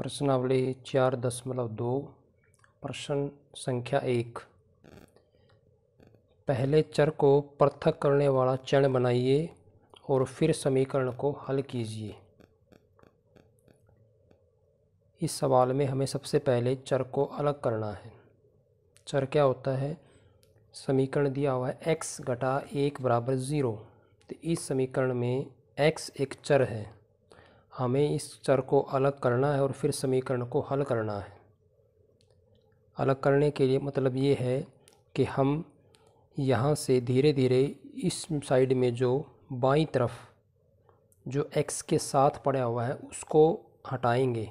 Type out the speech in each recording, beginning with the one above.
प्रश्नावली चार दशमलव दो प्रश्न संख्या एक पहले चर को पृथक करने वाला चरण बनाइए और फिर समीकरण को हल कीजिए इस सवाल में हमें सबसे पहले चर को अलग करना है चर क्या होता है समीकरण दिया हुआ है एक्स घटा एक बराबर ज़ीरो तो इस समीकरण में एक्स एक चर है हमें इस चर को अलग करना है और फिर समीकरण को हल करना है अलग करने के लिए मतलब ये है कि हम यहाँ से धीरे धीरे इस साइड में जो बाई तरफ जो x के साथ पड़ा हुआ है उसको हटाएंगे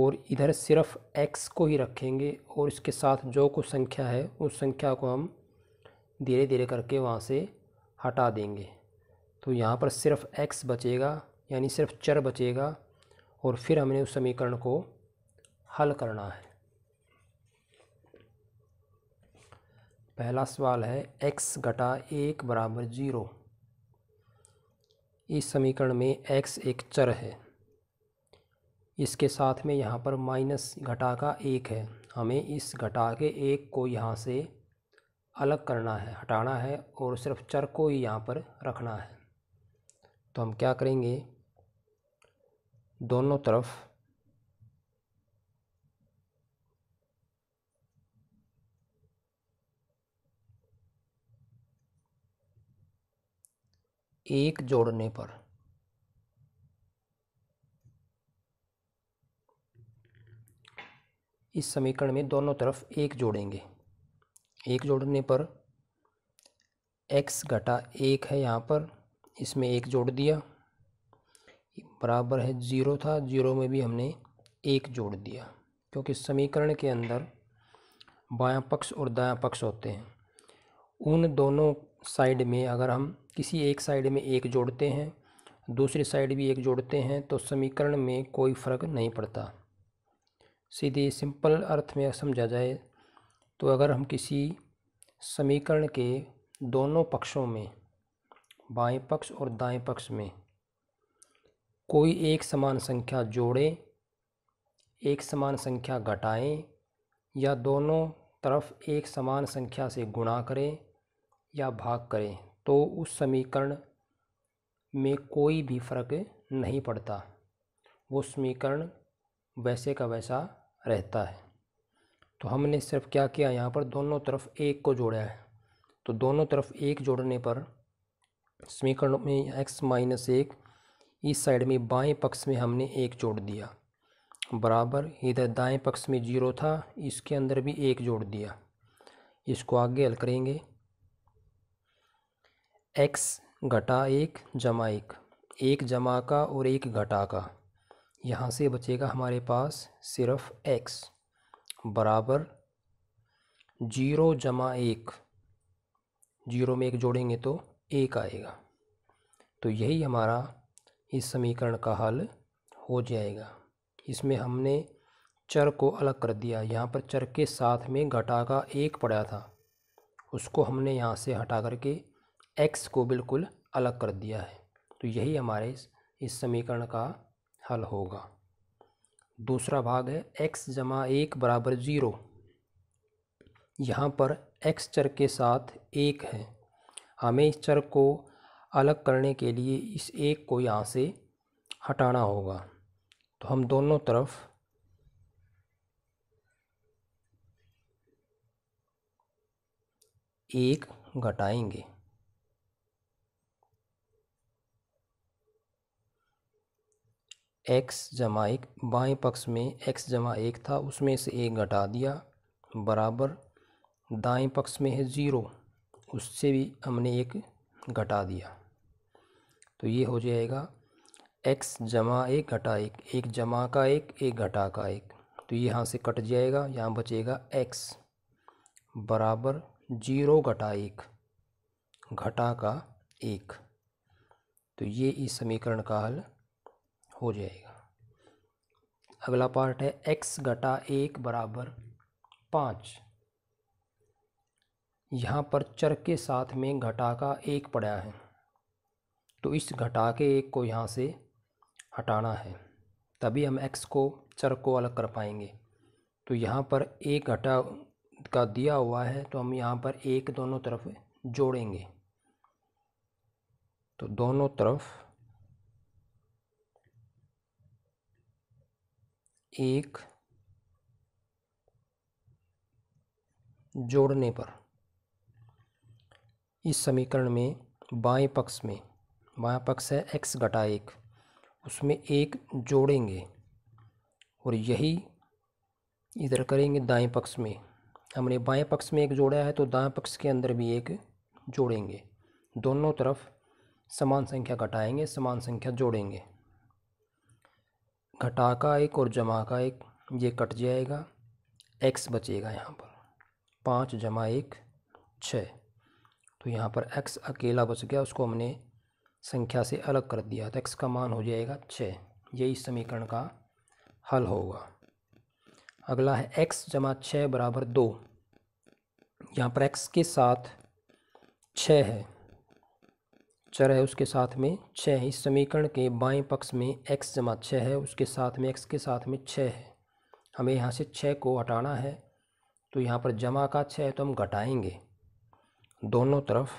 और इधर सिर्फ x को ही रखेंगे और इसके साथ जो कुछ संख्या है उस संख्या को हम धीरे धीरे करके वहाँ से हटा देंगे तो यहाँ पर सिर्फ x बचेगा यानी सिर्फ चर बचेगा और फिर हमने उस समीकरण को हल करना है पहला सवाल है x घटा एक बराबर जीरो इस समीकरण में x एक चर है इसके साथ में यहाँ पर माइनस घटा का एक है हमें इस घटा के एक को यहाँ से अलग करना है हटाना है और सिर्फ चर को ही यहाँ पर रखना है तो हम क्या करेंगे दोनों तरफ एक जोड़ने पर इस समीकरण में दोनों तरफ एक जोड़ेंगे एक जोड़ने पर x घटा एक है यहाँ पर इसमें एक जोड़ दिया बराबर है ज़ीरो था ज़ीरो में भी हमने एक जोड़ दिया क्योंकि समीकरण के अंदर बायां पक्ष और दायां पक्ष होते हैं उन दोनों साइड में अगर हम किसी एक साइड में एक जोड़ते हैं दूसरी साइड भी एक जोड़ते हैं तो समीकरण में कोई फ़र्क नहीं पड़ता सीधे सिंपल अर्थ में समझा जाए तो अगर हम किसी समीकरण के दोनों पक्षों में बाएं पक्ष और दाएं पक्ष में कोई एक समान संख्या जोड़ें एक समान संख्या घटाएं या दोनों तरफ एक समान संख्या से गुणा करें या भाग करें तो उस समीकरण में कोई भी फर्क नहीं पड़ता वो समीकरण वैसे का वैसा रहता है तो हमने सिर्फ क्या किया यहाँ पर दोनों तरफ एक को जोड़ा है तो दोनों तरफ एक जोड़ने पर समीकरण में एक्स माइनस एक इस साइड में बाएं पक्ष में हमने एक जोड़ दिया बराबर इधर दाएं पक्ष में जीरो था इसके अंदर भी एक जोड़ दिया इसको आगे हल करेंगे एक्स घटा एक जमा एक एक जमा का और एक घटा का यहाँ से बचेगा हमारे पास सिर्फ एक्स बराबर जीरो जमा एक जीरो में एक जोड़ेंगे तो एक आएगा तो यही हमारा इस समीकरण का हल हो जाएगा इसमें हमने चर को अलग कर दिया यहाँ पर चर के साथ में घटा का एक पड़ा था उसको हमने यहाँ से हटा करके एक्स को बिल्कुल अलग कर दिया है तो यही हमारे इस समीकरण का हल होगा दूसरा भाग है एक्स जमा एक बराबर ज़ीरो यहाँ पर एक्स चर के साथ एक है हमें इस चर को अलग करने के लिए इस एक को यहाँ से हटाना होगा तो हम दोनों तरफ एक घटाएंगे एक्स जमा एक बाएँ पक्ष में एक्स जमा एक था उसमें से एक घटा दिया बराबर दाएं पक्ष में है ज़ीरो उससे भी हमने एक घटा दिया तो ये हो जाएगा एक्स जमा एक घटा एक एक जमा का एक एक घटा का एक तो ये यहाँ से कट जाएगा यहाँ बचेगा एक्स बराबर जीरो घटा एक घटा का एक तो ये इस समीकरण का हल हो जाएगा अगला पार्ट है एक्स घटा एक बराबर पाँच यहाँ पर चर के साथ में घटा का एक पड़ा है तो इस घटा के एक को यहाँ से हटाना है तभी हम एक्स को चर को अलग कर पाएंगे तो यहाँ पर एक घटा का दिया हुआ है तो हम यहाँ पर एक दोनों तरफ जोड़ेंगे तो दोनों तरफ एक जोड़ने पर इस समीकरण में बाएं पक्ष में बाया पक्ष है एक्स घटा एक उसमें एक जोड़ेंगे और यही इधर करेंगे दाएं पक्ष में हमने बाएं पक्ष में एक जोड़ा है तो दाएं पक्ष के अंदर भी एक जोड़ेंगे दोनों तरफ समान संख्या घटाएंगे समान संख्या जोड़ेंगे घटा का एक और जमा का एक ये कट जाएगा एक्स बचेगा यहाँ पर पाँच जमा एक छः तो यहाँ पर एक्स अकेला बच गया उसको हमने संख्या से अलग कर दिया तो एक्स का मान हो जाएगा छः ये इस समीकरण का हल होगा अगला है एक्स जमा छः बराबर दो यहाँ पर एक्स के साथ छः है चर है उसके साथ में छः है इस समीकरण के बाएं पक्ष में एक्स जमा छः है उसके साथ में एक्स के साथ में छः है हमें यहाँ से छः को हटाना है तो यहाँ पर जमा का छः है तो हम घटाएंगे दोनों तरफ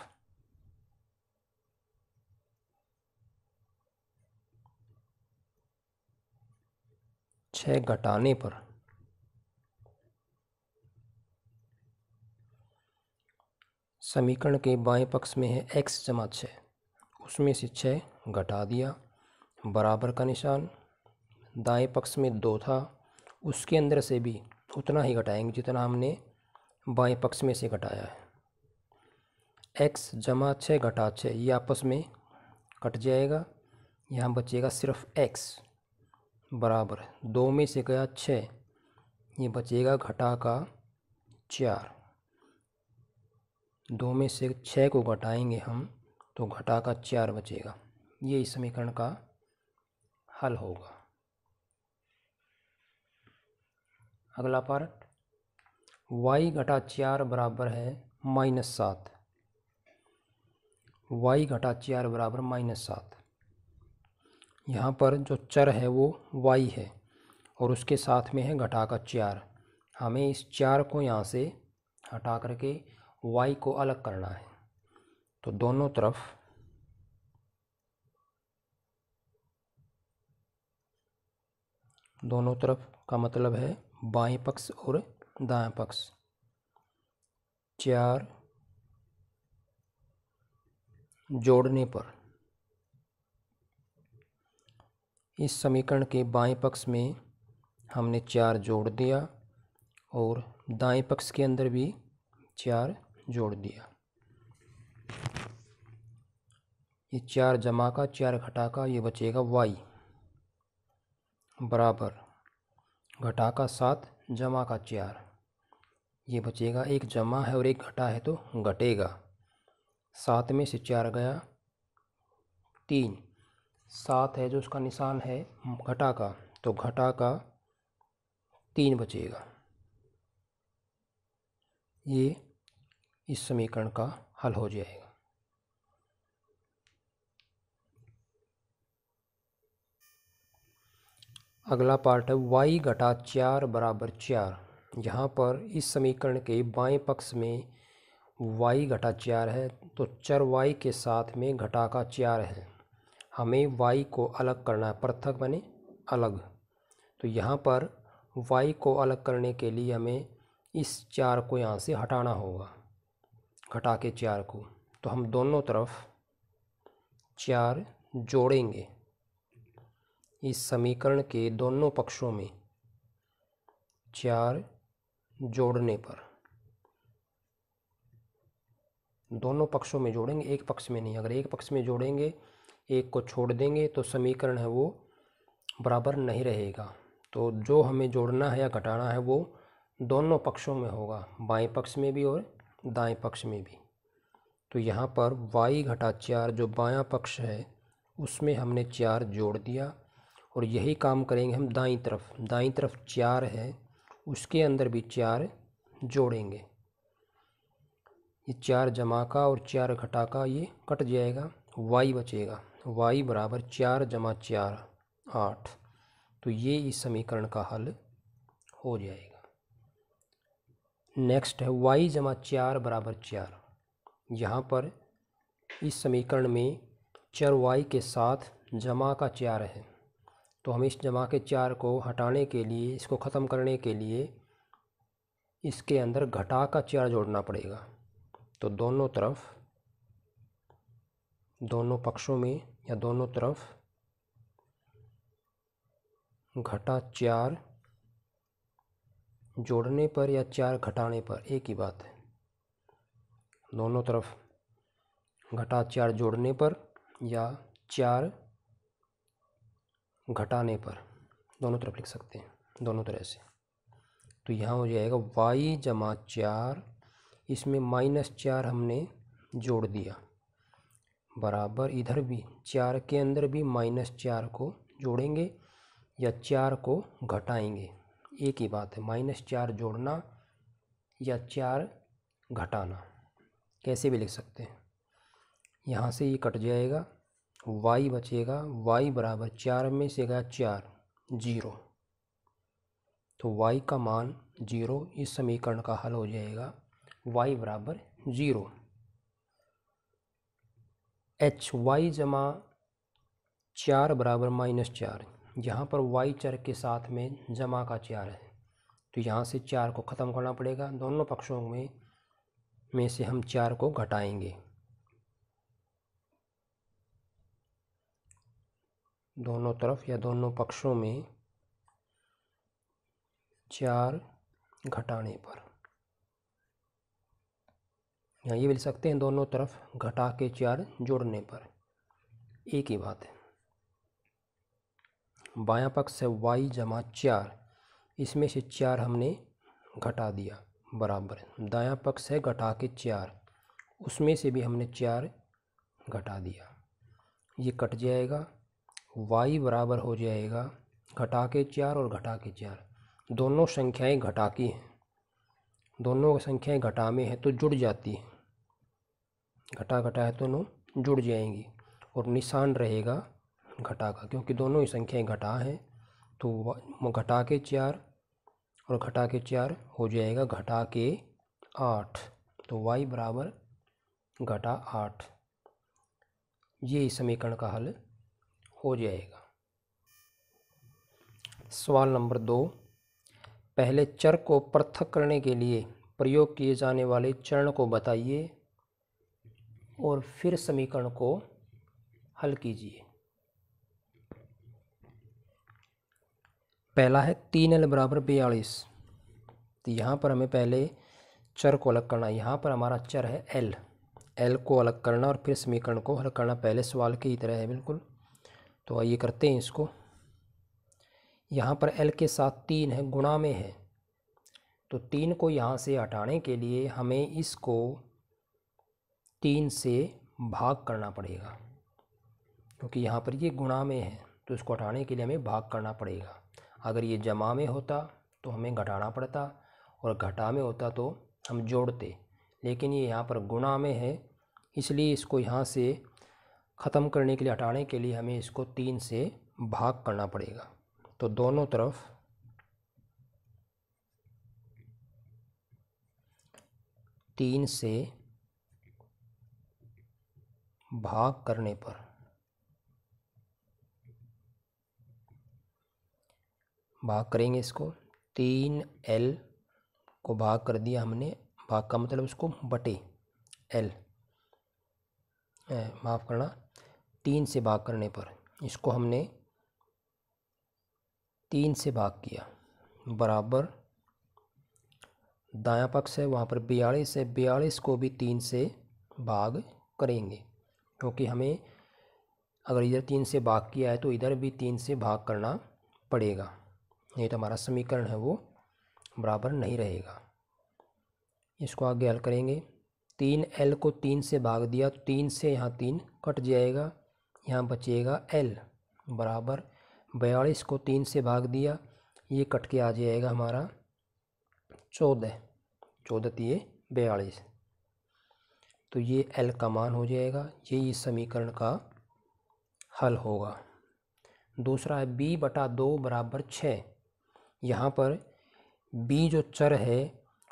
छः घटाने पर समीकरण के बाएं पक्ष में है एक्स जमा छः उसमें से छः घटा दिया बराबर का निशान दाएं पक्ष में दो था उसके अंदर से भी उतना ही घटाएंगे जितना हमने बाएं पक्ष में से घटाया है एक्स जमा छः घटा छः ये आपस में कट जाएगा यहाँ बचेगा सिर्फ एक्स बराबर दो में से गया छः ये बचेगा घटा का चार दो में से छः को घटाएंगे हम तो घटा का चार बचेगा ये इस समीकरण का हल होगा अगला पार्ट y घटा चार बराबर है माइनस सात वाई घटा चार बराबर माइनस सात यहाँ पर जो चर है वो वाई है और उसके साथ में है घटा का चार हमें इस चार को यहाँ से हटा करके वाई को अलग करना है तो दोनों तरफ दोनों तरफ का मतलब है बाएं पक्ष और दाएं पक्ष चार जोड़ने पर इस समीकरण के बाएं पक्ष में हमने चार जोड़ दिया और दाएं पक्ष के अंदर भी चार जोड़ दिया ये चार जमा का चार घटा का ये बचेगा वाई बराबर घटा का सात जमा का चार ये बचेगा एक जमा है और एक घटा है तो घटेगा सात में से चार गया तीन सात है जो उसका निशान है घटा का तो घटा का तीन बचेगा ये इस समीकरण का हल हो जाएगा अगला पार्ट है y घटा चार बराबर चार यहाँ पर इस समीकरण के बाएं पक्ष में y घटा चार है तो चर y के साथ में घटा का चार है हमें y को अलग करना है पृथक बने अलग तो यहाँ पर y को अलग करने के लिए हमें इस चार को यहाँ से हटाना होगा घटा के चार को तो हम दोनों तरफ चार जोड़ेंगे इस समीकरण के दोनों पक्षों में चार जोड़ने पर दोनों पक्षों में जोड़ेंगे एक पक्ष में नहीं अगर एक पक्ष में जोड़ेंगे एक को छोड़ देंगे तो समीकरण है वो बराबर नहीं रहेगा तो जो हमें जोड़ना है या घटाना है वो दोनों पक्षों में होगा बाएं पक्ष में भी और दाएं पक्ष में भी तो यहाँ पर y घटा चार जो बायां पक्ष है उसमें हमने चार जोड़ दिया और यही काम करेंगे हम दाई तरफ दाई तरफ चार है उसके अंदर भी चार जोड़ेंगे ये चार जमा का और चार घटा का ये कट जाएगा y बचेगा वाई बराबर चार जमा चार आठ तो ये इस समीकरण का हल हो जाएगा नेक्स्ट है वाई जमा चार बराबर चार यहाँ पर इस समीकरण में चर वाई के साथ जमा का चार है तो हम इस जमा के चार को हटाने के लिए इसको ख़त्म करने के लिए इसके अंदर घटा का चार जोड़ना पड़ेगा तो दोनों तरफ दोनों पक्षों में या दोनों तरफ घटा चार जोड़ने पर या चार घटाने पर एक ही बात है दोनों तरफ घटा चार जोड़ने पर या चार घटाने पर दोनों तरफ लिख सकते हैं दोनों तरह से तो यहाँ हो जाएगा वाई जमा चार इसमें माइनस चार हमने जोड़ दिया बराबर इधर भी चार के अंदर भी माइनस चार को जोड़ेंगे या चार को घटाएंगे एक ही बात है माइनस चार जोड़ना या चार घटाना कैसे भी लिख सकते हैं यहाँ से ये कट जाएगा वाई बचेगा वाई बराबर चार में से गया चार जीरो तो वाई का मान जीरो इस समीकरण का हल हो जाएगा वाई बराबर जीरो एच वाई जमा चार बराबर माइनस चार यहाँ पर वाई चर के साथ में जमा का चार है तो यहाँ से चार को ख़त्म करना पड़ेगा दोनों पक्षों में में से हम चार को घटाएंगे दोनों तरफ या दोनों पक्षों में चार घटाने पर यहाँ ये मिल लिख सकते हैं दोनों तरफ घटा के चार जोड़ने पर एक ही बात है बायां पक्ष है वाई जमा चार इसमें से चार हमने घटा दिया बराबर दायां पक्ष है घटा के चार उसमें से भी हमने चार घटा दिया ये कट जाएगा वाई बराबर हो जाएगा घटा के चार और घटा के चार दोनों संख्याएं घटा की हैं दोनों संख्याएं घटा में हैं तो जुड़ जाती हैं घटा घटा है दोनों तो जुड़ जाएंगी और निशान रहेगा घटा का क्योंकि दोनों ही संख्याएं घटा हैं तो घटा के चार और घटा के चार हो जाएगा घटा के आठ तो वाई बराबर घटा आठ ये समीकरण का हल हो जाएगा सवाल नंबर दो पहले चर को पृथक करने के लिए प्रयोग किए जाने वाले चरण को बताइए और फिर समीकरण को हल कीजिए पहला है तीन एल बराबर बयालीस तो यहाँ पर हमें पहले चर को अलग करना यहाँ पर हमारा चर है एल एल को अलग करना और फिर समीकरण को हल करना पहले सवाल की तरह है बिल्कुल तो आइए करते हैं इसको यहाँ पर एल के साथ तीन है गुणा में है तो तीन को यहाँ से हटाने के लिए हमें इसको तीन से भाग करना पड़ेगा क्योंकि यहाँ पर ये गुणा में है तो इसको हटाने के लिए हमें भाग करना पड़ेगा अगर ये जमा में होता तो हमें घटाना पड़ता और घटा में होता तो हम जोड़ते लेकिन ये यहाँ पर गुणा में है इसलिए इसको यहाँ से ख़त्म करने के लिए हटाने के लिए हमें इसको तीन से भाग करना पड़ेगा तो दोनों तरफ तीन से भाग करने पर भाग करेंगे इसको तीन एल को भाग कर दिया हमने भाग का मतलब इसको बटे एल माफ़ करना तीन से भाग करने पर इसको हमने तीन से भाग किया बराबर दायां पक्ष है वहाँ पर बयालीस है बयालीस को भी तीन से भाग करेंगे क्योंकि हमें अगर इधर तीन से भाग किया है तो इधर भी तीन से भाग करना पड़ेगा नहीं तो हमारा समीकरण है वो बराबर नहीं रहेगा इसको आगे हल करेंगे तीन एल को तीन से भाग दिया तो तीन से यहाँ तीन कट जाएगा यहाँ बचेगा एल बराबर बयालीस को तीन से भाग दिया ये कट के आ जाएगा हमारा चौदह चौदह तीय तो बयालीस तो ये एल का मान हो जाएगा ये इस समीकरण का हल होगा दूसरा है बी बटा दो बराबर छः यहाँ पर बी जो चर है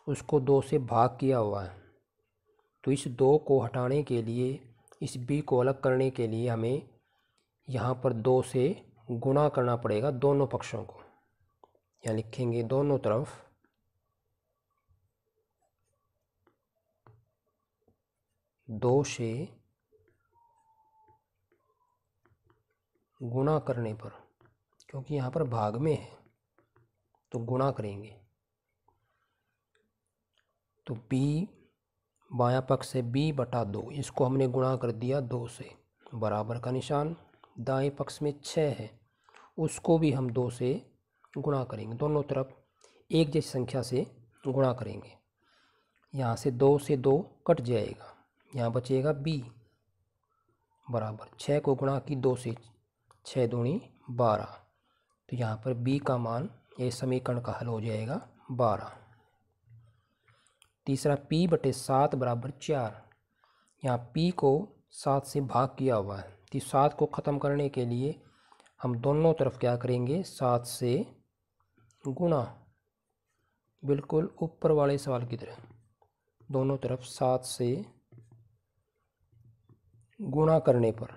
उसको दो से भाग किया हुआ है तो इस दो को हटाने के लिए इस बी को अलग करने के लिए हमें यहाँ पर दो से गुणा करना पड़ेगा दोनों पक्षों को यहाँ लिखेंगे दोनों तरफ दो से गुणा करने पर क्योंकि यहाँ पर भाग में है तो गुणा करेंगे तो b बायां पक्ष से b बटा दो इसको हमने गुणा कर दिया दो से बराबर का निशान दाएं पक्ष में छः है उसको भी हम दो से गुणा करेंगे दोनों तरफ एक जैसी संख्या से गुणा करेंगे यहाँ से दो से दो कट जाएगा यहाँ बचेगा बी बराबर छः को गुणा की दो से छः दूनी बारह तो यहाँ पर बी का मान ये समीकरण का हल हो जाएगा बारह तीसरा पी बटे सात बराबर चार यहाँ पी को सात से भाग किया हुआ है तो सात को ख़त्म करने के लिए हम दोनों तरफ क्या करेंगे सात से गुणा बिल्कुल ऊपर वाले सवाल की तरह दोनों तरफ सात से गुणा करने पर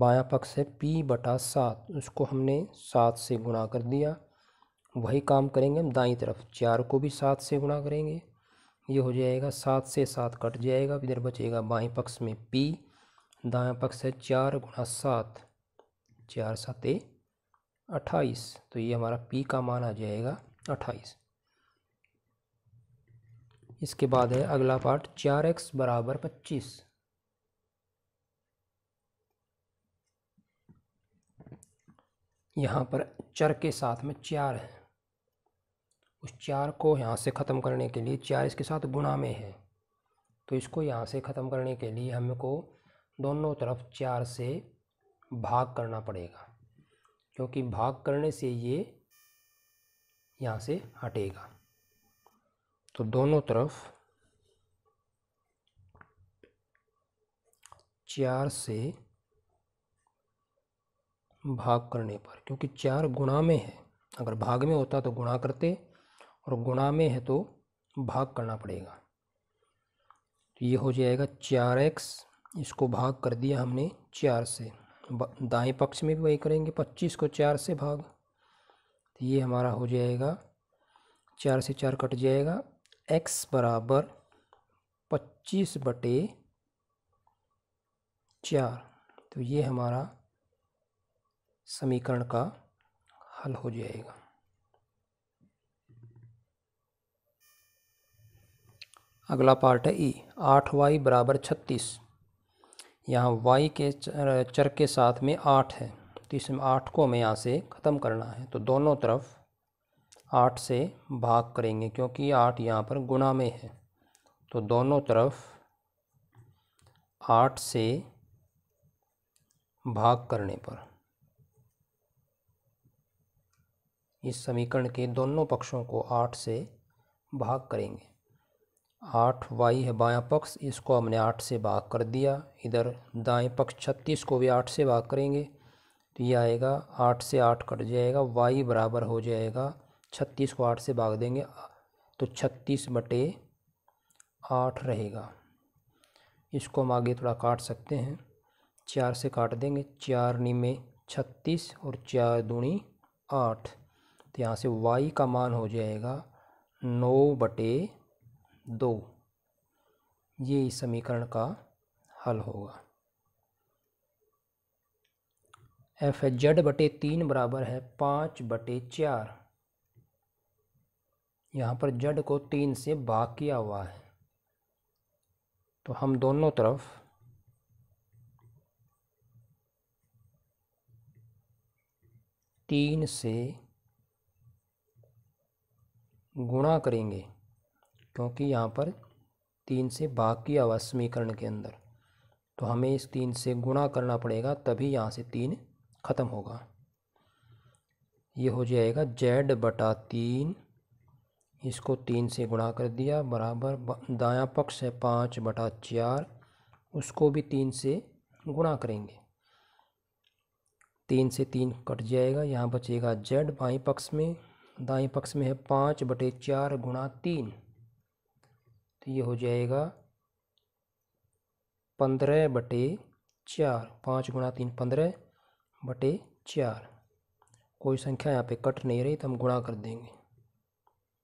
बाया पक्ष है पी बटा सात उसको हमने सात से गुणा कर दिया वही काम करेंगे हम दाई तरफ चार को भी सात से गुणा करेंगे ये हो जाएगा सात से सात कट जाएगा इधर बचेगा बाएं पक्ष में पी दाया पक्ष है चार गुणा सात चार सात अट्ठाईस तो ये हमारा पी का मान आ जाएगा अट्ठाईस इसके बाद है अगला पार्ट चार एक्स बराबर पच्चीस यहाँ पर चर के साथ में चार है उस चार को यहाँ से ख़त्म करने के लिए चार इसके साथ गुणा में है तो इसको यहाँ से ख़त्म करने के लिए हमको दोनों तरफ चार से भाग करना पड़ेगा क्योंकि भाग करने से ये यहाँ से हटेगा तो दोनों तरफ चार से भाग करने पर क्योंकि चार गुणा में है अगर भाग में होता तो गुणा करते और गुणा में है तो भाग करना पड़ेगा तो ये हो जाएगा चार एक्स इसको भाग कर दिया हमने चार से दाएं पक्ष में भी वही करेंगे पच्चीस को चार से भाग तो ये हमारा हो जाएगा चार से चार कट जाएगा एक्स बराबर पच्चीस बटे चार तो ये हमारा समीकरण का हल हो जाएगा अगला पार्ट है ई e, आठ वाई बराबर छत्तीस यहाँ वाई के चर के साथ में आठ है तो इसमें आठ को हमें यहाँ से ख़त्म करना है तो दोनों तरफ आठ से भाग करेंगे क्योंकि आठ यहाँ पर गुणा में है तो दोनों तरफ आठ से भाग करने पर इस समीकरण के दोनों पक्षों को आठ से भाग करेंगे आठ वाई है बायां पक्ष इसको हमने आठ से भाग कर दिया इधर दाएं पक्ष छत्तीस को भी आठ से भाग करेंगे तो ये आएगा आठ से आठ कट जाएगा वाई बराबर हो जाएगा छत्तीस को आठ से भाग देंगे तो छत्तीस बटे आठ रहेगा इसको हम आगे थोड़ा काट सकते हैं चार से काट देंगे चार निमे छत्तीस और चार दूनी आठ तो यहाँ से वाई का मान हो जाएगा नौ बटे दो ये इस समीकरण का हल होगा एफ जेड बटे तीन बराबर है पाँच बटे चार यहाँ पर जड को तीन से भाग किया हुआ है तो हम दोनों तरफ तीन से गुणा करेंगे क्योंकि यहाँ पर तीन से भाग किया हुआ समीकरण के अंदर तो हमें इस तीन से गुणा करना पड़ेगा तभी यहाँ से तीन ख़त्म होगा ये हो जाएगा जेड बटा तीन इसको तीन से गुणा कर दिया बराबर दायां पक्ष है पाँच बटा चार उसको भी तीन से गुणा करेंगे तीन से तीन कट जाएगा यहाँ बचेगा जेड बाई पक्ष में दाई पक्ष में है पाँच बटे चार गुणा तीन तो ये हो जाएगा पंद्रह बटे चार पाँच गुणा तीन पंद्रह बटे चार कोई संख्या यहाँ पे कट नहीं रही तो हम गुणा कर देंगे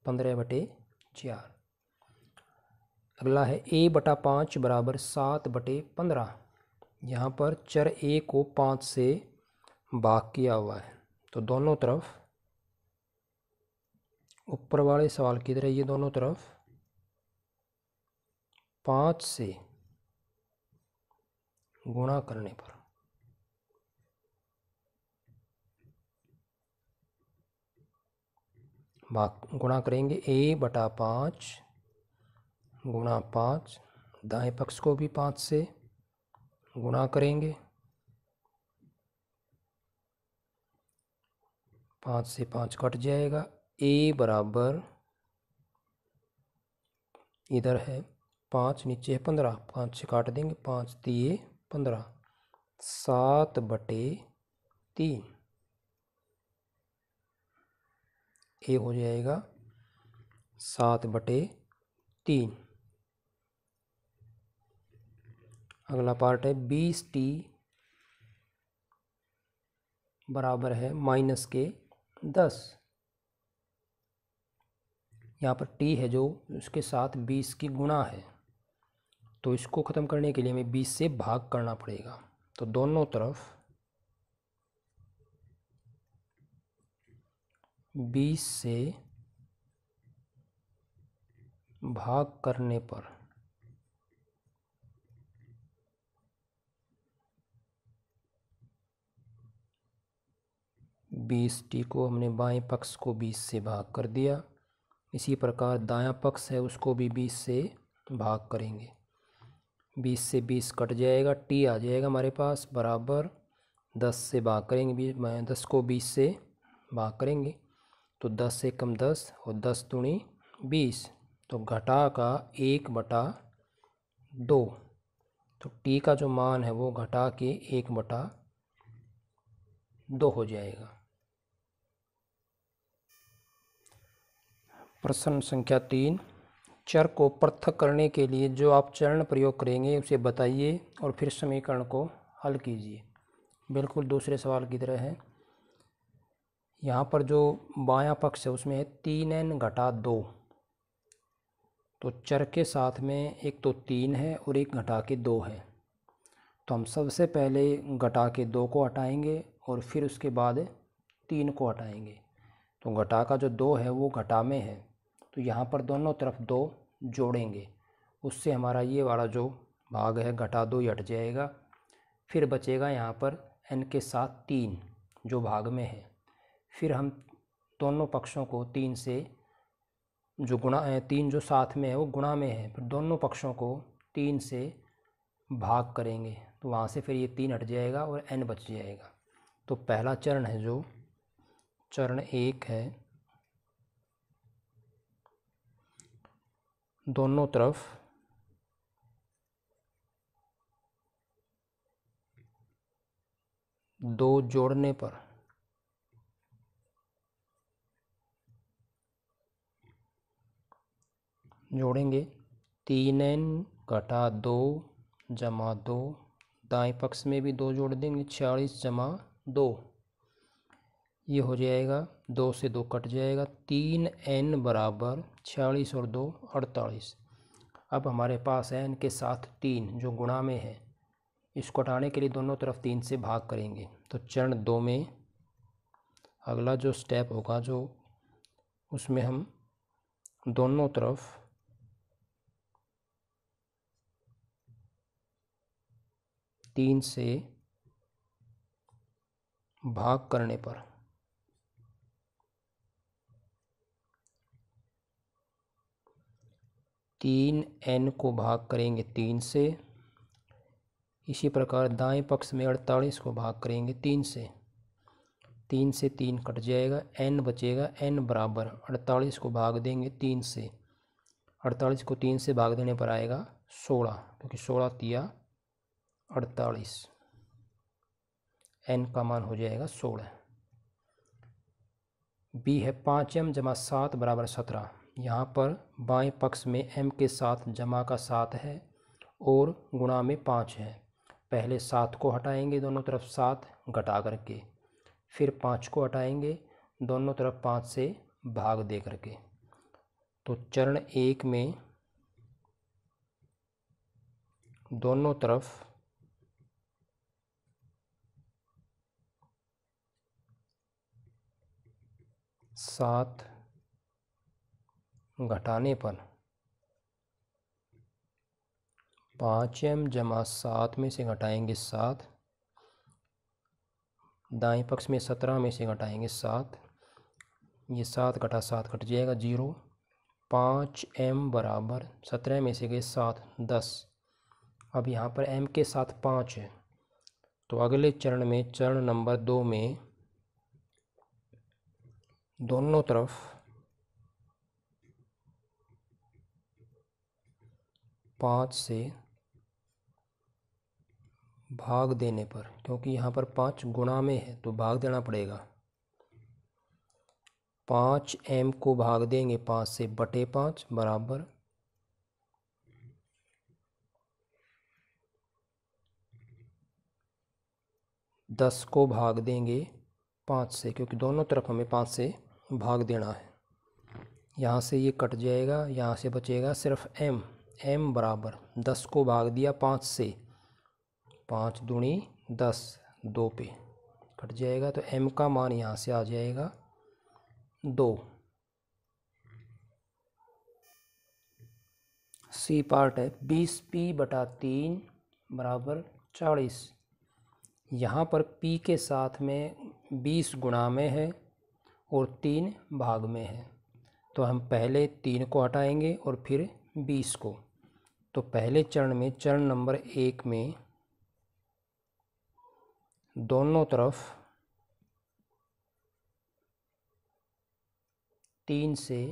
पंद्रह बटे चार अगला है ए बटा पाँच बराबर सात बटे पंद्रह यहाँ पर चर ए को पाँच से भाग किया हुआ है तो दोनों तरफ ऊपर वाले सवाल की तरह ये दोनों तरफ पाँच से गुणा करने पर भाग गुणा करेंगे ए बटा पाँच गुणा पाँच दाएँ पक्ष को भी पाँच से गुणा करेंगे पाँच से पाँच कट जाएगा ए बराबर इधर है पाँच नीचे है पंद्रह पाँच से काट देंगे पाँच दिए पंद्रह सात बटे तीन ए हो जाएगा सात बटे तीन अगला पार्ट है बीस टी बराबर है माइनस के दस यहाँ पर टी है जो उसके साथ बीस की गुणा है तो इसको ख़त्म करने के लिए हमें बीस से भाग करना पड़ेगा तो दोनों तरफ बीस से भाग करने पर बीस टी को हमने बाएं पक्ष को बीस से भाग कर दिया इसी प्रकार दायां पक्ष है उसको भी बीस से भाग करेंगे बीस से बीस कट जाएगा टी आ जाएगा हमारे पास बराबर दस से भाग करेंगे बीस दस को बीस से भाग करेंगे तो दस से कम दस और दस दुणी बीस तो घटा का एक बटा दो तो टी का जो मान है वो घटा के एक बटा दो हो जाएगा प्रश्न संख्या तीन चर को पृथक करने के लिए जो आप चरण प्रयोग करेंगे उसे बताइए और फिर समीकरण को हल कीजिए बिल्कुल दूसरे सवाल की तरह है यहाँ पर जो बायां पक्ष है उसमें है तीन एन घटा दो तो चर के साथ में एक तो तीन है और एक घटा के दो है तो हम सबसे पहले घटा के दो को हटाएंगे और फिर उसके बाद तीन को हटाएंगे तो घटा का जो दो है वो घटा में है तो यहाँ पर दोनों तरफ दो जोड़ेंगे उससे हमारा ये वाला जो भाग है घटा दो हट जाएगा फिर बचेगा यहाँ पर एन के साथ तीन जो भाग में है फिर हम दोनों पक्षों को तीन से जो गुणा तीन जो साथ में है वो गुणा में है फिर दोनों पक्षों को तीन से भाग करेंगे तो वहाँ से फिर ये तीन हट जाएगा और एन बच जाएगा तो पहला चरण है जो चरण एक है दोनों तरफ दो जोड़ने पर जोड़ेंगे तीन एन घटा दो जमा दो दाएँ पक्ष में भी दो जोड़ देंगे छियालीस जमा दो ये हो जाएगा दो से दो कट जाएगा तीन एन बराबर छियालीस और दो अड़तालीस अब हमारे पास एन के साथ तीन जो गुणा में है इसको हटाने के लिए दोनों तरफ तीन से भाग करेंगे तो चरण दो में अगला जो स्टेप होगा जो उसमें हम दोनों तरफ तीन से भाग करने पर तीन एन को भाग करेंगे तीन से इसी प्रकार दाएं पक्ष में अड़तालीस को भाग करेंगे तीन से तीन से तीन कट जाएगा एन बचेगा एन बराबर अड़तालीस को भाग देंगे तीन से अड़तालीस को तीन से भाग देने पर आएगा सोलह क्योंकि सोलह तिया अड़तालीस एन का मान हो जाएगा सोलह बी है पाँच एम जमा सात बराबर सत्रह यहाँ पर बाएं पक्ष में एम के साथ जमा का सात है और गुणा में पाँच है पहले सात को हटाएंगे दोनों तरफ सात घटा करके फिर पाँच को हटाएंगे दोनों तरफ पाँच से भाग दे करके तो चरण एक में दोनों तरफ सात घटाने पर पाँच एम जमा सात में से घटाएंगे सात दाएं पक्ष में सत्रह में से घटाएंगे सात ये सात घटा सात घट जाएगा जीरो पाँच एम बराबर सत्रह में से गए सात दस अब यहाँ पर एम के साथ पाँच है तो अगले चरण में चरण नंबर दो में दोनों तरफ पाँच से भाग देने पर क्योंकि यहाँ पर पाँच गुणा में है तो भाग देना पड़ेगा पाँच एम को भाग देंगे पाँच से बटे पाँच बराबर दस को भाग देंगे पाँच से क्योंकि दोनों तरफ हमें पाँच से भाग देना है यहाँ से ये कट जाएगा यहाँ से बचेगा सिर्फ एम एम बराबर दस को भाग दिया पाँच से पाँच दूनी दस दो पे कट जाएगा तो एम का मान यहाँ से आ जाएगा दो सी पार्ट है बीस पी बटा तीन बराबर चालीस यहाँ पर p के साथ में बीस गुणा में है और तीन भाग में है तो हम पहले तीन को हटाएंगे और फिर बीस को तो पहले चरण में चरण नंबर एक में दोनों तरफ तीन से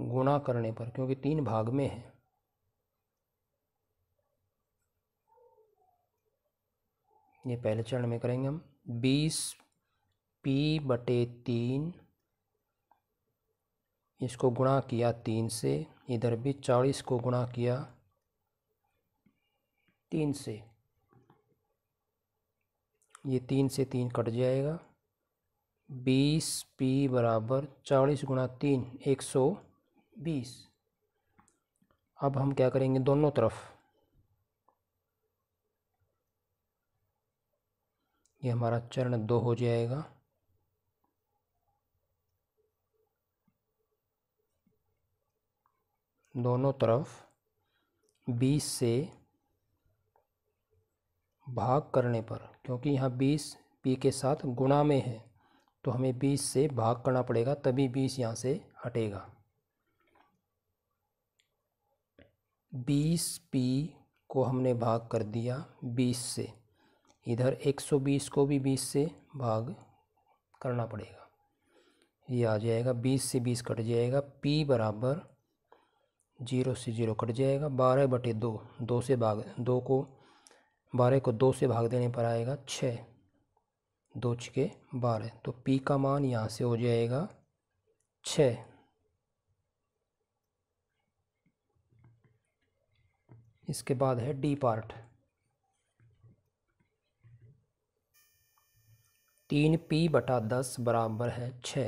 गुणा करने पर क्योंकि तीन भाग में है ये पहले चरण में करेंगे हम बीस पी बटे तीन इसको गुणा किया तीन से इधर भी चालीस को गुणा किया तीन से ये तीन से तीन कट जाएगा बीस पी बराबर चालीस गुणा तीन एक सौ बीस अब हम क्या करेंगे दोनों तरफ ये हमारा चरण दो हो जाएगा दोनों तरफ बीस से भाग करने पर क्योंकि यहाँ बीस पी के साथ गुणा में है तो हमें बीस से भाग करना पड़ेगा तभी बीस यहाँ से हटेगा बीस पी को हमने भाग कर दिया बीस से इधर 120 को भी 20 से भाग करना पड़ेगा ये आ जाएगा 20 से 20 कट जाएगा P बराबर जीरो से जीरो कट जाएगा बारह बटे दो दो से भाग दो को बारह को दो से भाग देने पर आएगा छः दो छके बारह तो P का मान यहाँ से हो जाएगा छः इसके बाद है डी पार्ट तीन पी बटा दस बराबर है छ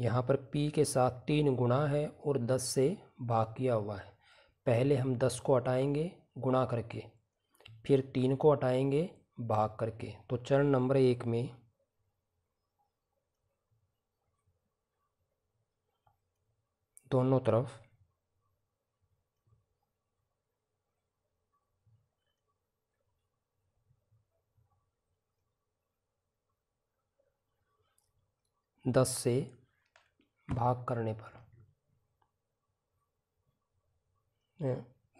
यहाँ पर पी के साथ तीन गुणा है और दस से भाग किया हुआ है पहले हम दस को हटाएंगे गुणा करके फिर तीन को हटाएंगे भाग करके तो चरण नंबर एक में दोनों तरफ दस से भाग करने पर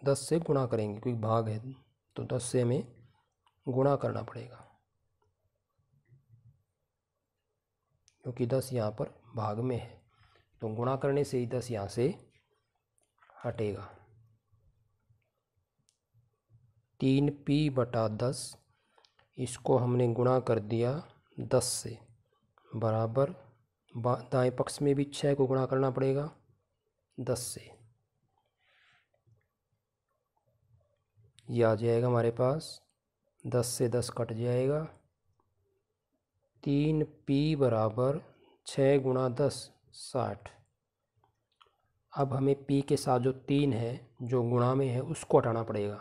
दस से गुणा करेंगे क्योंकि भाग है तो दस से हमें गुणा करना पड़ेगा क्योंकि दस यहाँ पर भाग में है तो गुणा करने से ही दस यहाँ से हटेगा तीन पी बटा दस इसको हमने गुणा कर दिया दस से बराबर दाएं पक्ष में भी छः को गुणा करना पड़ेगा दस से यह आ जाएगा हमारे पास दस से दस कट जाएगा तीन पी बराबर छः गुणा दस साठ अब हमें पी के साथ जो तीन है जो गुणा में है उसको हटाना पड़ेगा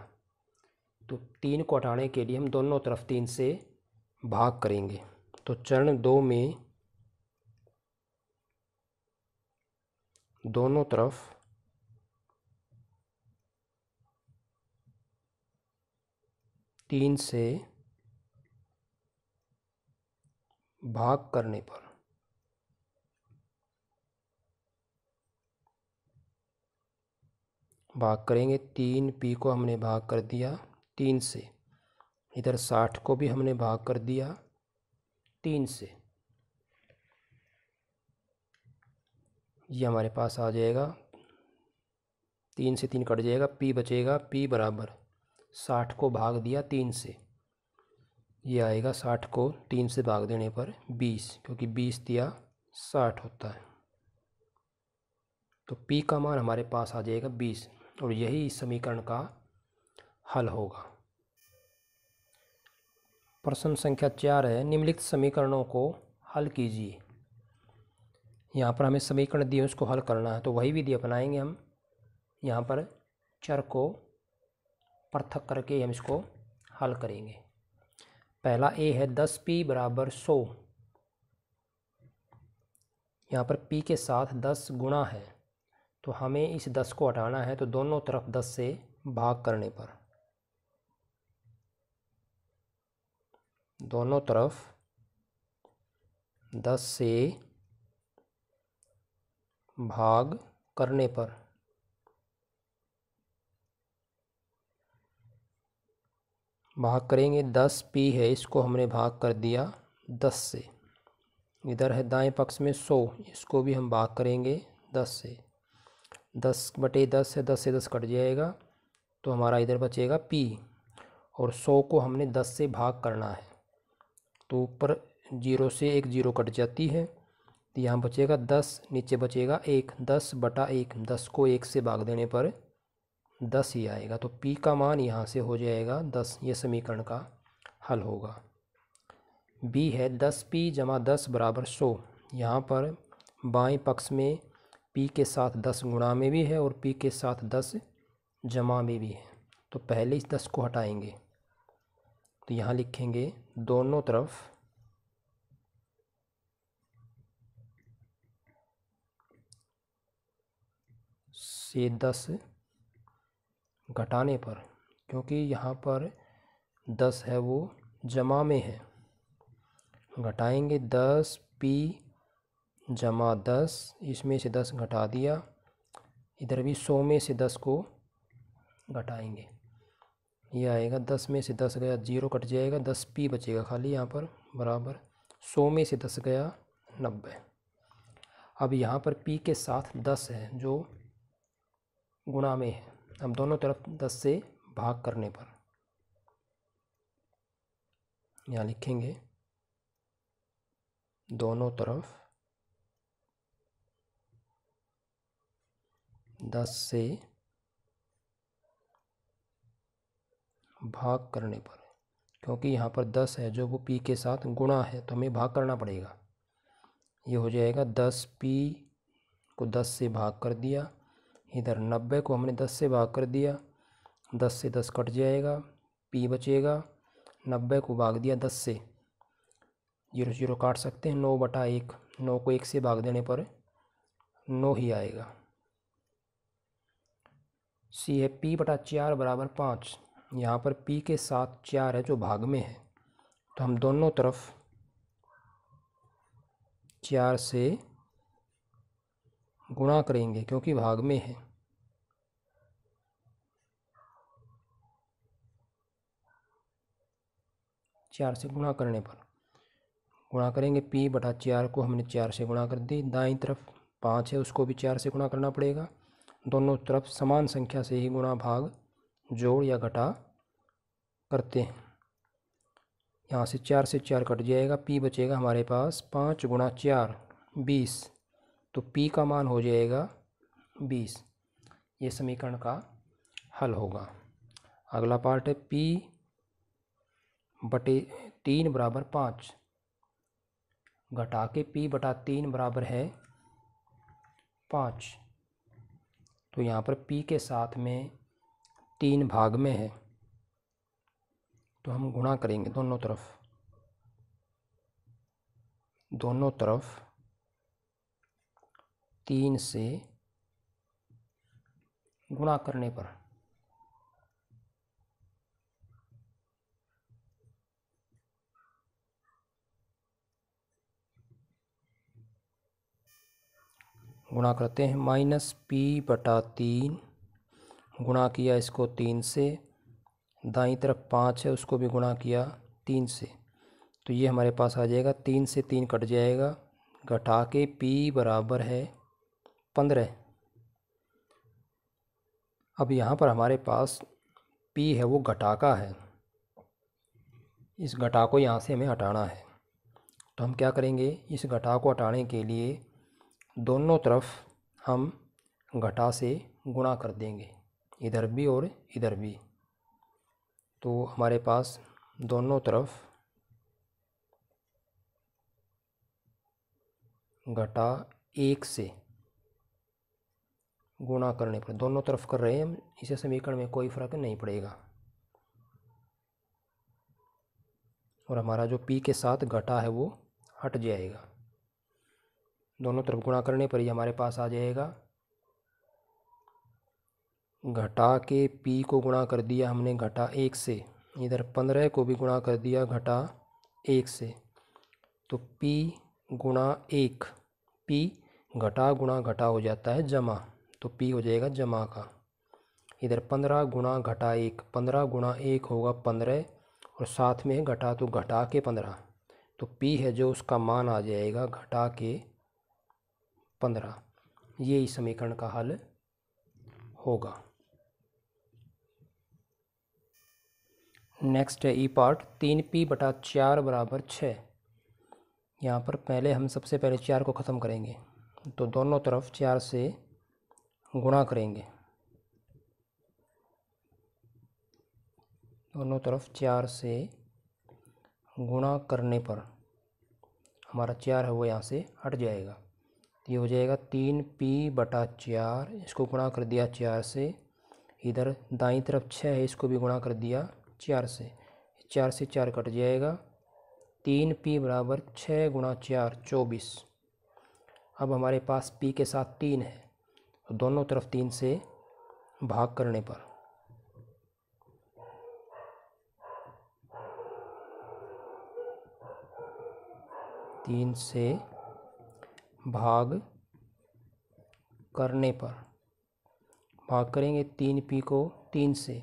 तो तीन को हटाने के लिए हम दोनों तरफ तीन से भाग करेंगे तो चरण दो में दोनों तरफ तीन से भाग करने पर भाग करेंगे तीन पी को हमने भाग कर दिया तीन से इधर साठ को भी हमने भाग कर दिया तीन से ये हमारे पास आ जाएगा तीन से तीन कट जाएगा पी बचेगा पी बराबर साठ को भाग दिया तीन से ये आएगा साठ को तीन से भाग देने पर बीस क्योंकि बीस दिया साठ होता है तो पी का मान हमारे पास आ जाएगा बीस और यही इस समीकरण का हल होगा प्रश्न संख्या चार है निम्नलिखित समीकरणों को हल कीजिए यहाँ पर हमें समीकरण दिए उसको हल करना है तो वही विधि अपनाएंगे हम यहाँ पर चर को पृथक करके हम इसको हल करेंगे पहला ए है दस पी बराबर सौ यहाँ पर पी के साथ दस गुणा है तो हमें इस दस को हटाना है तो दोनों तरफ दस से भाग करने पर दोनों तरफ दस से भाग करने पर भाग करेंगे दस पी है इसको हमने भाग कर दिया दस से इधर है दाएं पक्ष में सौ इसको भी हम भाग करेंगे दस से दस बटे दस है दस से दस कट जाएगा तो हमारा इधर बचेगा पी और सौ को हमने दस से भाग करना है तो ऊपर जीरो से एक जीरो कट जाती है तो यहाँ बचेगा दस नीचे बचेगा एक दस बटा एक दस को एक से भाग देने पर दस ही आएगा तो पी का मान यहाँ से हो जाएगा दस ये समीकरण का हल होगा बी है दस पी जमा दस बराबर सौ यहाँ पर बाएं पक्ष में पी के साथ दस गुणा में भी है और पी के साथ दस जमा में भी है तो पहले इस दस को हटाएंगे तो यहाँ लिखेंगे दोनों तरफ से दस घटाने पर क्योंकि यहाँ पर दस है वो जमा में है घटाएंगे दस पी जमा दस इसमें से दस घटा दिया इधर भी सौ में से दस को घटाएंगे ये आएगा दस में से दस गया जीरो कट जाएगा दस पी बचेगा खाली यहाँ पर बराबर सौ में से दस गया नब्बे अब यहाँ पर पी के साथ दस है जो गुणा में है हम दोनों तरफ दस से भाग करने पर यहाँ लिखेंगे दोनों तरफ दस से भाग करने पर क्योंकि यहाँ पर दस है जो वो पी के साथ गुणा है तो हमें भाग करना पड़ेगा ये हो जाएगा दस पी को दस से भाग कर दिया इधर नब्बे को हमने दस से भाग कर दिया दस से दस कट जाएगा पी बचेगा नब्बे को भाग दिया दस से जीरो जीरो काट सकते हैं नौ बटा एक नौ को एक से भाग देने पर नौ ही आएगा सी है पी बटा चार बराबर पाँच यहाँ पर पी के साथ चार है जो भाग में है तो हम दोनों तरफ चार से गुणा करेंगे क्योंकि भाग में है चार से गुणा करने पर गुणा करेंगे पी बटा चार को हमने चार से गुणा कर दी दाई तरफ पाँच है उसको भी चार से गुणा करना पड़ेगा दोनों तरफ समान संख्या से ही गुणा भाग जोड़ या घटा करते हैं यहाँ से चार से चार कट जाएगा पी बचेगा हमारे पास पाँच गुणा चार बीस तो P का मान हो जाएगा बीस ये समीकरण का हल होगा अगला पार्ट है P बटे तीन बराबर पाँच घटा के P बटा तीन बराबर है पाँच तो यहाँ पर P के साथ में तीन भाग में है तो हम गुणा करेंगे दोनों तरफ दोनों तरफ तीन से गुणा करने पर गुणा करते हैं माइनस पी बटा तीन गुणा किया इसको तीन से दाई तरफ पाँच है उसको भी गुणा किया तीन से तो ये हमारे पास आ जाएगा तीन से तीन कट जाएगा घटा के पी बराबर है पंद्रह अब यहाँ पर हमारे पास पी है वो घटाका है इस घटा को यहाँ से हमें हटाना है तो हम क्या करेंगे इस घटा को हटाने के लिए दोनों तरफ हम घटा से गुणा कर देंगे इधर भी और इधर भी तो हमारे पास दोनों तरफ घटा एक से गुणा करने पर दोनों तरफ कर रहे हैं हम इसे समीकरण में कोई फर्क नहीं पड़ेगा और हमारा जो पी के साथ घटा है वो हट जाएगा दोनों तरफ गुणा करने पर ही हमारे पास आ जाएगा घटा के पी को गुणा कर दिया हमने घटा एक से इधर पंद्रह को भी गुणा कर दिया घटा एक से तो पी गुणा एक पी घटा गुणा घटा हो जाता है जमा तो पी हो जाएगा जमा का इधर पंद्रह गुणा घटा एक पंद्रह गुणा एक होगा पंद्रह और साथ में घटा तो घटा के पंद्रह तो पी है जो उसका मान आ जाएगा घटा के पंद्रह ये इस समीकरण का हल होगा नेक्स्ट है ई e पार्ट तीन पी बटा चार बराबर छः यहाँ पर पहले हम सबसे पहले चार को ख़त्म करेंगे तो दोनों तरफ चार से गुणा करेंगे दोनों तरफ चार से गुणा करने पर हमारा चार है वो यहाँ से हट जाएगा ये हो जाएगा तीन पी बटा चार इसको गुणा कर दिया चार से इधर दाई तरफ छः है इसको भी गुणा कर दिया चार से चार से चार कट जाएगा तीन पी बराबर छः गुणा चार चौबीस अब हमारे पास पी के साथ तीन है दोनों तरफ तीन से भाग करने पर तीन से भाग करने पर भाग करेंगे तीन पी को तीन से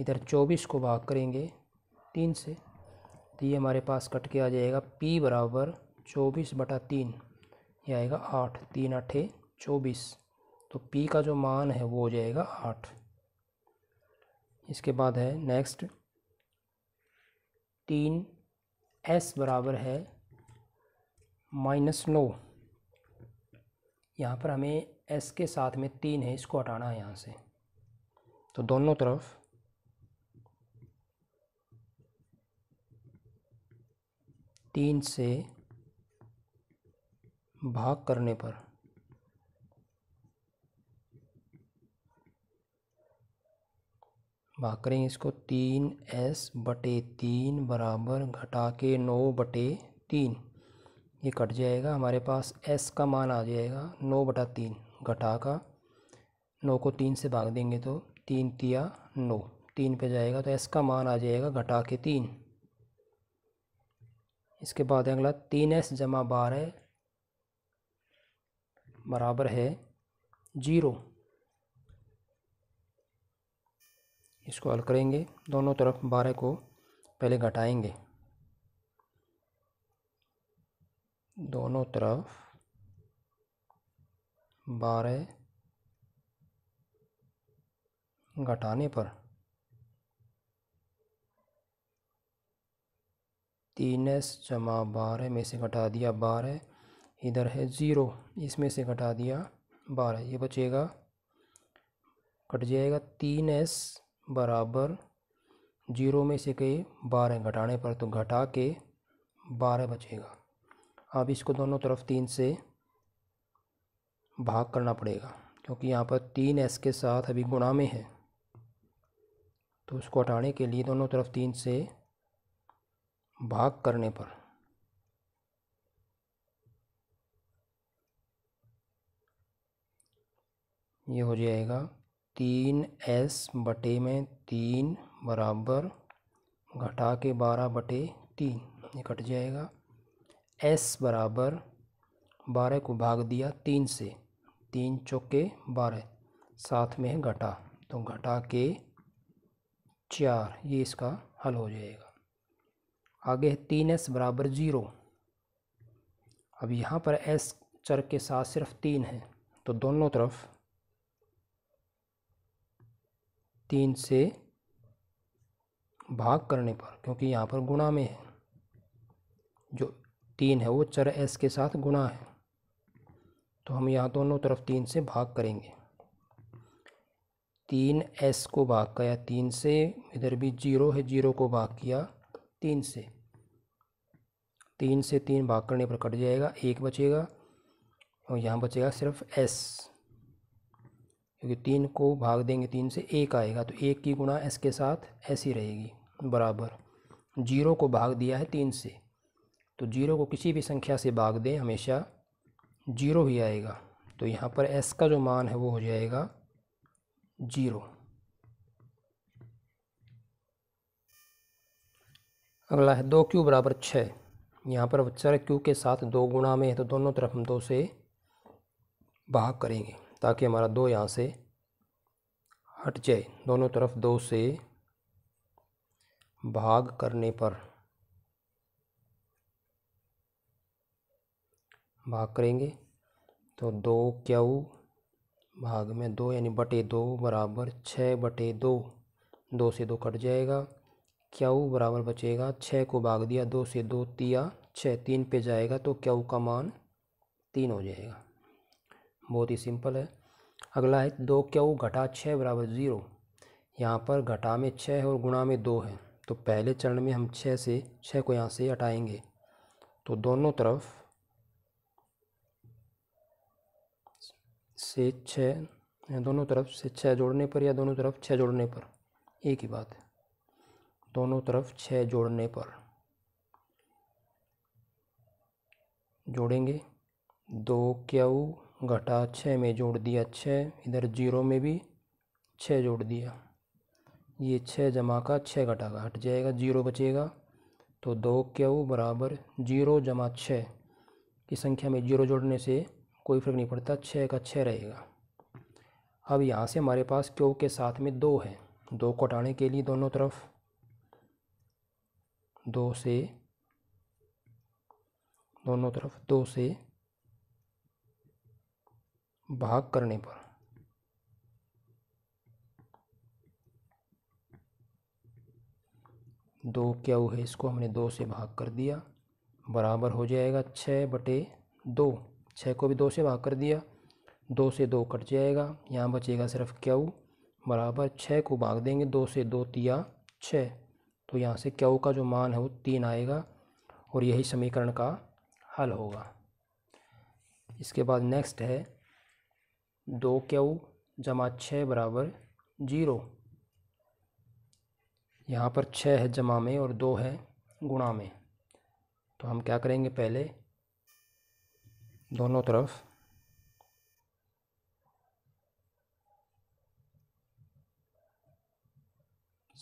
इधर चौबीस को भाग करेंगे तीन से तो ये हमारे पास कट के आ जाएगा पी बराबर चौबीस बटा तीन ये आएगा आठ तीन आठे चौबीस तो पी का जो मान है वो हो जाएगा आठ इसके बाद है नेक्स्ट तीन एस बराबर है माइनस नौ यहाँ पर हमें एस के साथ में तीन है इसको हटाना है यहाँ से तो दोनों तरफ तीन से भाग करने पर भाग करेंगे इसको तीन एस बटे तीन बराबर घटा के नौ बटे तीन ये कट जाएगा हमारे पास एस का मान आ जाएगा नौ बटा तीन घटा का नौ को तीन से भाग देंगे तो तीन तिया नौ तीन पे जाएगा तो एस का मान आ जाएगा घटा के तीन इसके बाद अगला तीन एस जमा बारह बराबर है जीरो इसको हल करेंगे दोनों तरफ बारह को पहले घटाएंगे दोनों तरफ बारह घटाने पर तीन एस जमा बारह में से घटा दिया बारह इधर है ज़ीरो इसमें से घटा दिया बारह ये बचेगा कट जाएगा तीन एस बराबर जीरो में से के बारह घटाने पर तो घटा के बारह बचेगा अब इसको दोनों तरफ तीन से भाग करना पड़ेगा क्योंकि यहाँ पर तीन एस के साथ अभी गुणा में है तो उसको हटाने के लिए दोनों तरफ तीन से भाग करने पर ये हो जाएगा तीन एस बटे में तीन बराबर घटा के बारह बटे तीन ये कट जाएगा एस बराबर बारह को भाग दिया तीन से तीन चौके बारह साथ में है घटा तो घटा के चार ये इसका हल हो जाएगा आगे है तीन एस बराबर ज़ीरो अब यहाँ पर एस चर के साथ सिर्फ तीन है तो दोनों तरफ तीन से भाग करने पर क्योंकि यहाँ पर गुणा में है जो तीन है वो चर एस के साथ गुणा है तो हम यहाँ दोनों तरफ तीन से भाग करेंगे तीन एस को भाग किया तीन से इधर भी जीरो है जीरो को भाग किया तीन से तीन से तीन भाग करने पर कट जाएगा एक बचेगा और यहाँ बचेगा सिर्फ एस क्योंकि तीन को भाग देंगे तीन से एक आएगा तो एक की गुणा एस के साथ ऐसी रहेगी बराबर जीरो को भाग दिया है तीन से तो जीरो को किसी भी संख्या से भाग दें हमेशा जीरो ही आएगा तो यहाँ पर एस का जो मान है वो हो जाएगा जीरो अगला है दो क्यू बराबर छः यहाँ पर चर क्यू के साथ दो गुणा में है तो दोनों तरफ हम दो से भाग करेंगे ताकि हमारा दो यहाँ से हट जाए दोनों तरफ दो से भाग करने पर भाग करेंगे तो दो क्या भाग में दो यानी बटे दो बराबर छः बटे दो दो से दो कट जाएगा क्या बराबर बचेगा छः को भाग दिया दो से दो तिया छः तीन पे जाएगा तो क्या का मान तीन हो जाएगा बहुत ही सिंपल है अगला है दो क्यू घटा छः बराबर ज़ीरो यहाँ पर घटा में छः है और गुणा में दो है तो पहले चरण में हम छः से छः को यहाँ से हटाएंगे तो दोनों तरफ से छः दोनों तरफ से छः जोड़ने पर या दोनों तरफ छः जोड़ने पर एक ही बात है दोनों तरफ छः जोड़ने पर जोड़ेंगे दो क्यू घटा छः में जोड़ दिया छः इधर जीरो में भी छः जोड़ दिया ये छः जमा का छः घटा का हट जाएगा जीरो बचेगा तो दो क्यू बराबर जीरो जमा छः की संख्या में जीरो जोड़ने से कोई फर्क नहीं पड़ता छः का छः रहेगा अब यहाँ से हमारे पास क्यू के साथ में दो है दो को हटाने के लिए दोनों तरफ दो से दोनों तरफ दो से भाग करने पर दो क्या हुआ है इसको हमने दो से भाग कर दिया बराबर हो जाएगा छः बटे दो छः को भी दो से भाग कर दिया दो से दो कट जाएगा यहाँ बचेगा सिर्फ क्यू बराबर छः को भाग देंगे दो से दो तिया छः तो यहाँ से क्यू का जो मान है वो तीन आएगा और यही समीकरण का हल होगा इसके बाद नेक्स्ट है दो क्यू जमा छः बराबर जीरो यहाँ पर छः है जमा में और दो है गुणा में तो हम क्या करेंगे पहले दोनों तरफ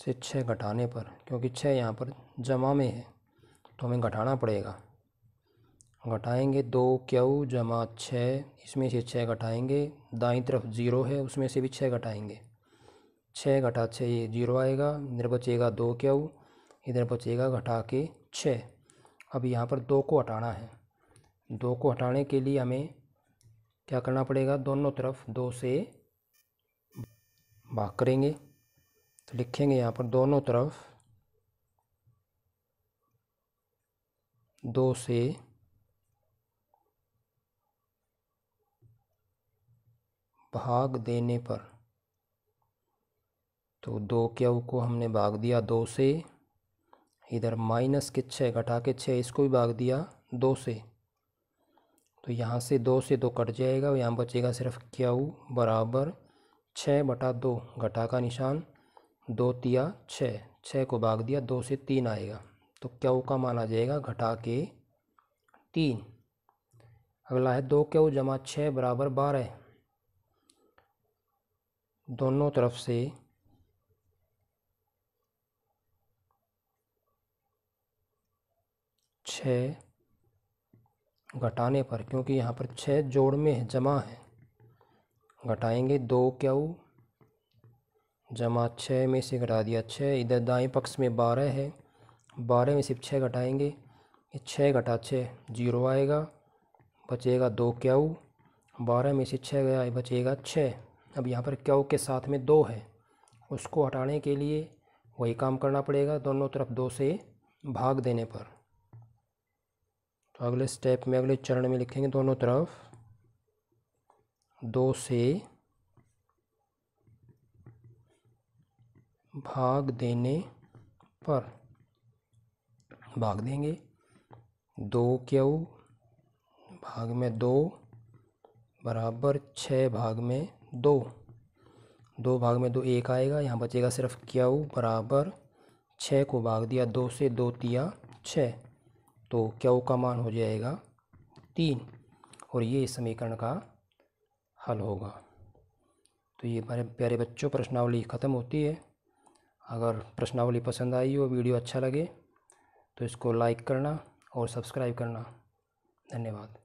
से छः घटाने पर क्योंकि छः यहाँ पर जमा में है तो हमें घटाना पड़ेगा घटाएंगे दो क्यू जमा छः इसमें से छः घटाएंगे दाईं तरफ जीरो है उसमें से भी छः घटाएंगे छः घटा छः ये जीरो आएगा इधर बचेगा दो क्यू इधर बचेगा घटा के छः अब यहाँ पर दो को हटाना है दो को हटाने के लिए हमें क्या करना पड़ेगा दोनों तरफ दो से भाग करेंगे तो लिखेंगे यहाँ पर दोनों तरफ दो से भाग देने पर तो दो क्या को हमने भाग दिया दो से इधर माइनस के छः घटा के छः इसको भी भाग दिया दो से तो यहाँ से दो से दो तो कट जाएगा यहाँ बचेगा सिर्फ क्या बराबर छः बटा दो घटा का निशान दो तिया छः छः को भाग दिया दो से तीन आएगा तो क्या का मान आ जाएगा घटा के तीन अगला है दो क्या जमा छः बराबर बारह दोनों तरफ से छ घटाने पर क्योंकि यहाँ पर छः जोड़ में है जमा है घटाएंगे दो क्या हो जमा छः में से घटा दिया छः इधर दाएं पक्ष में बारह है बारह में सिर्फ छः घटाएंगे ये छः घटा छः जीरो आएगा बचेगा दो क्या हो बारह में से छः गया बचेगा छः अब यहाँ पर क्यू के साथ में दो है उसको हटाने के लिए वही काम करना पड़ेगा दोनों तरफ दो से भाग देने पर तो अगले स्टेप में अगले चरण में लिखेंगे दोनों तरफ दो से भाग देने पर भाग देंगे दो क्यू भाग में दो बराबर छः भाग में दो दो भाग में दो एक आएगा यहाँ बचेगा सिर्फ क्यू बराबर छः को भाग दिया दो से दो तिया छः तो क्यू का मान हो जाएगा तीन और ये इस समीकरण का हल होगा तो ये हमारे प्यारे बच्चों प्रश्नावली ख़त्म होती है अगर प्रश्नावली पसंद आई हो वीडियो अच्छा लगे तो इसको लाइक करना और सब्सक्राइब करना धन्यवाद